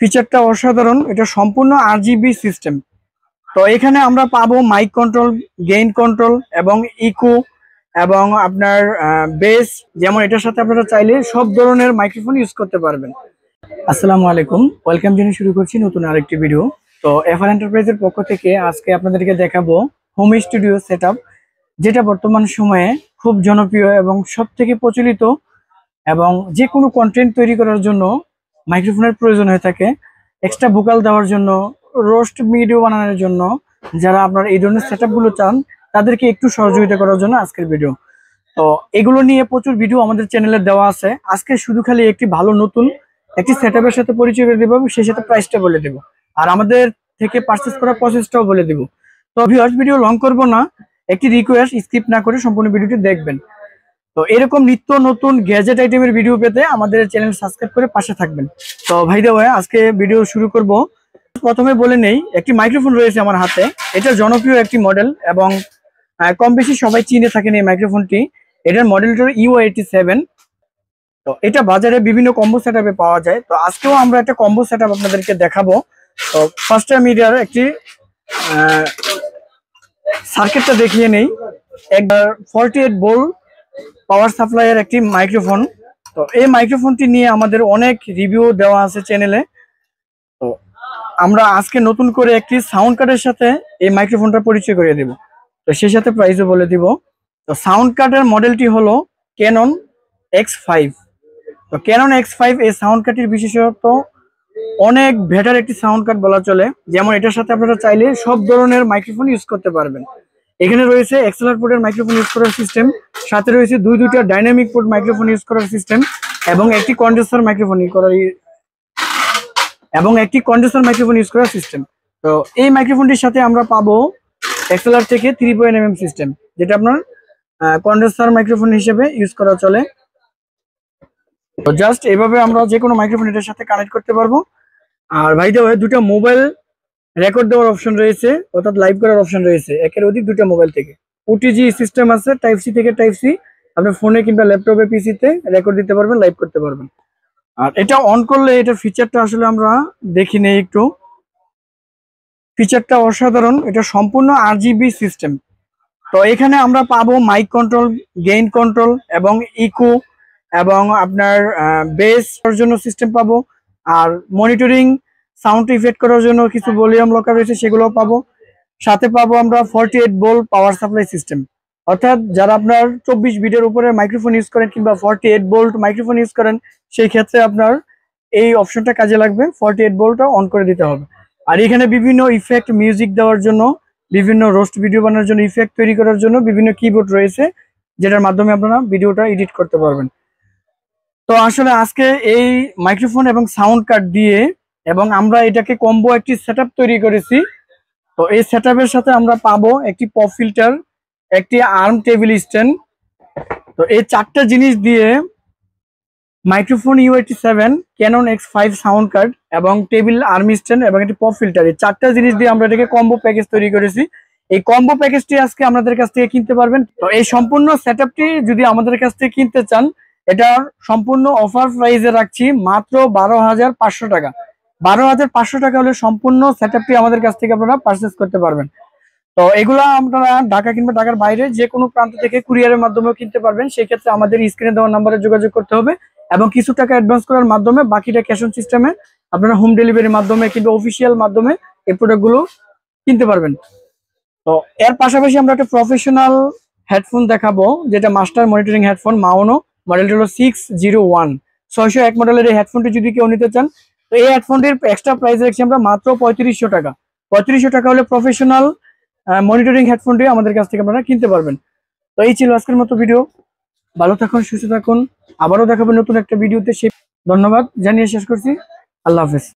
ফিচারটা অসাধারণ এটা সম্পূর্ণ আর সিস্টেম তো এখানে আমরা পাবো মাইক কন্ট্রোল গেইন কন্ট্রোল এবং ইকো e এবং আপনার বেস যেমন এটার সাথে আপনারা চাইলে সব ধরনের মাইক্রোফোন ইউজ করতে পারবেন আসসালামু আলাইকুম ওয়েলকাম জেনে শুরু করছি নতুন আরেকটি ভিডিও তো এফআর এন্টারপ্রাইজের পক্ষ থেকে আজকে আপনাদেরকে দেখাবো হোম স্টুডিও সেট যেটা বর্তমান সময়ে খুব জনপ্রিয় এবং সব থেকে প্রচলিত এবং যে কোনো কন্টেন্ট তৈরি করার জন্য মাইক্রোফোনের প্রয়োজন হয়ে থাকে এক্সট্রা ভোকাল দেওয়ার জন্য রোস্ট ভিডিও বানানোর জন্য যারা আপনার এই ধরনের সেট চান তাদেরকে একটু সহযোগিতা করার জন্য আজকের ভিডিও তো এগুলো নিয়ে প্রচুর ভিডিও আমাদের চ্যানেলে দেওয়া আছে আজকে শুধু খালি একটি ভালো নতুন একটি সেট সাথে পরিচয় করে দেবো সেই সাথে প্রাইসটা বলে দেবো আর আমাদের থেকে পারচেস করার প্রসেসটাও বলে দেবো তো ভিওয়ার্স ভিডিও লং করবো না একটি রিকোয়েস্ট স্কিপ না করে সম্পূর্ণ ভিডিওটি দেখবেন তো এরকম নিত্য নতুন গ্যাজেট আইটেমের ভিডিও পেতে আমাদের চ্যানেল সাবস্ক্রাইব করে পাশে থাকবেন তো ভাই ভাই আজকে ভিডিও শুরু করব প্রথমে বলে নেই একটি মাইক্রোফোন রয়েছে আমার হাতে এটা জনপ্রিয় একটি মডেল এবং কম বেশি সবাই চিনে থাকেন এই মাইক্রোফোনটি এটার মডেলটা ইউ এইটি সেভেন তো এটা বাজারে বিভিন্ন কম্বো সেট পাওয়া যায় তো আজকেও আমরা একটা কম্বো সেট আপনাদেরকে দেখাবো তো ফার্স্ট আমি এটার একটি সার্কিটটা দেখিয়ে নেই একবার forty eight volt power supply এর একটি মাইক্রোফোন তো এই মাইক্রোফোনটি নিয়ে আমাদের অনেক রিভিউ দেওয়া আছে চ্যানেলে তো আমরা আজকে নতুন করে একটি সাউন্ড কার্ডের সাথে এই মাইক্রোফোনটা পরিচয় করিয়ে দেব তো সেই সাথে প্রাইসও বলে দিব তো সাউন্ড কার্ডের মডেলটি হলো ক্যানন এক্স ফাইভ তো ক্যানন এক্স ফাইভ এই সাউন্ড কার্ডটির বিশেষত্ব অনেক বেটার একটি সাউন্ড কার্ড বলা চলে যেমন এটার সাথে আপনারা চাইলে সব ধরনের মাইক্রোফোন ইউজ করতে পারবেন এখানে রয়েছে এক্সেলার পোর্টের মাইক্রোফোন ইউজ করার সিস্টেম সাথে রয়েছে দুই দুইটা ডাইনামিক পোর্ট মাইক্রোফোন ইউজ করার সিস্টেম এবং একটি কন্ডেন্সার মাইক্রোফোন করার এবং একটি কন্ডেন্সার মাইক্রোফোন ইউজ করার সিস্টেম তো এই মাইক্রোফোনটির সাথে আমরা পাবো এক্সেলার থেকে থ্রি পয়েন্ট এমএম সিস্টেম যেটা আপনার কন্ডেন্সার মাইক্রোফোন হিসেবে ইউজ করা চলে তো জাস্ট এভাবে আমরা যে কোনো মাইক্রোফোন এটার সাথে কানেক্ট করতে পারবো আর ভাই এই দুটো মোবাইল রেকর্ড দেওয়ার অপশন রয়েছে অর্থাৎ লাইভ করার অপশন রয়েছে একের অধিক দুটো মোবাইল থেকে ওটিজি সিস্টেম আছে টাইপ সি থেকে টাইপ সি আপনার ফোনে কিংবা ল্যাপটপে পিসিতে রেকর্ড দিতে পারবেন লাইভ করতে পারবেন আর এটা অন করলে এটা ফিচারটা আসলে আমরা দেখি নেই একটু ফিচারটা অসাধারণ এটা সম্পূর্ণ আর সিস্টেম তো এখানে আমরা পাবো মাইক কন্ট্রোল গেইন কন্ট্রোল এবং ইকো এবং আপনার বেস করার জন্য সিস্টেম পাবো আর মনিটরিং সাউন্ড ইফেক্ট করার জন্য কিছু ভলিউম লকার রয়েছে সেগুলোও পাবো সাথে পাবো আমরা ফর্টি এইট বোল পাওয়ার সাপ্লাই সিস্টেম অর্থাৎ যারা আপনার চব্বিশ বিটের উপরে মাইক্রোফোন ইউজ করেন কিংবা forty eight volt microphone use করেন সেই ক্ষেত্রে আপনার এই অপশনটা কাজে লাগবে ফর্টি এইট বোল্টটা অন করে দিতে হবে আর এখানে বিভিন্ন ইফেক্ট মিউজিক দেওয়ার জন্য বিভিন্ন রোস্ট ভিডিও বানানোর জন্য ইফেক্ট তৈরি করার জন্য বিভিন্ন কিবোর্ড রয়েছে যেটার মাধ্যমে আপনারা ভিডিওটা এডিট করতে পারবেন তো আসলে আজকে এই মাইক্রোফোন এবং সাউন্ড কার্ড দিয়ে এবং আমরা এটাকে কম্বো একটি সেট তৈরি করেছি তো এই এর সাথে আমরা পাবো একটি পপ ফিল্টার একটি আর্ম টেবিল স্ট্যান্ড তো এই চারটা জিনিস দিয়ে microphone U eighty seven Canon X five sound card এবং টেবিল আর্মি স্ট্যান্ড এবং একটি পপ ফিল্টার এই চারটা জিনিস দিয়ে আমরা এটাকে কম্বো প্যাকেজ তৈরি করেছি এই কম্বো প্যাকেজটি আজকে আমাদের কাছ থেকে কিনতে পারবেন তো এই সম্পূর্ণ সেট যদি আমাদের কাছ থেকে কিনতে চান এটার সম্পূর্ণ অফার প্রাইজে রাখছি মাত্র বারো হাজার পাঁচশো টাকা বারো হাজার পাঁচশো টাকা হলে সম্পূর্ণ সেট আমাদের কাছ থেকে আপনারা পারচেস করতে পারবেন তো এগুলো আপনারা ঢাকা কিংবা ঢাকার বাইরে যে কোনো প্রান্ত থেকে কুরিয়ারের মাধ্যমেও কিনতে পারবেন সেক্ষেত্রে আমাদের স্ক্রিনে দেওয়া নাম্বারে যোগাযোগ করতে হবে এবং কিছু টাকা অ্যাডভান্স করার মাধ্যমে বাকিটা ক্যাশ অন সিস্টেমে আপনারা হোম ডেলিভারির মাধ্যমে কিংবা অফিসিয়াল মাধ্যমে এই প্রোডাক্টগুলো কিনতে পারবেন তো এর পাশাপাশি আমরা একটা প্রফেশনাল হেডফোন দেখাবো যেটা মাস্টার মনিটরিং হেডফোন মাওনো মডেলটা হলো সিক্স জিরো ওয়ান ছয়শো এক মডেলের এই হেডফোনটি যদি কেউ নিতে চান তো এই হেডফোনটির এক্সট্রা প্রাইস রাখছি আমরা মাত্র পঁয়ত্রিশশো টাকা পঁয়ত্রিশশো টাকা হলে প্রফেশনাল মনিটরিং হেডফোনটি আমাদের কাছ থেকে আপনারা কিনতে পারবেন তো এই ছিল আজকের মতো ভিডিও ভালো থাকুন সুস্থ থাকুন আবারও দেখাবেন নতুন একটা ভিডিওতে সে ধন্যবাদ জানিয়ে শেষ করছি আল্লাহ হাফেজ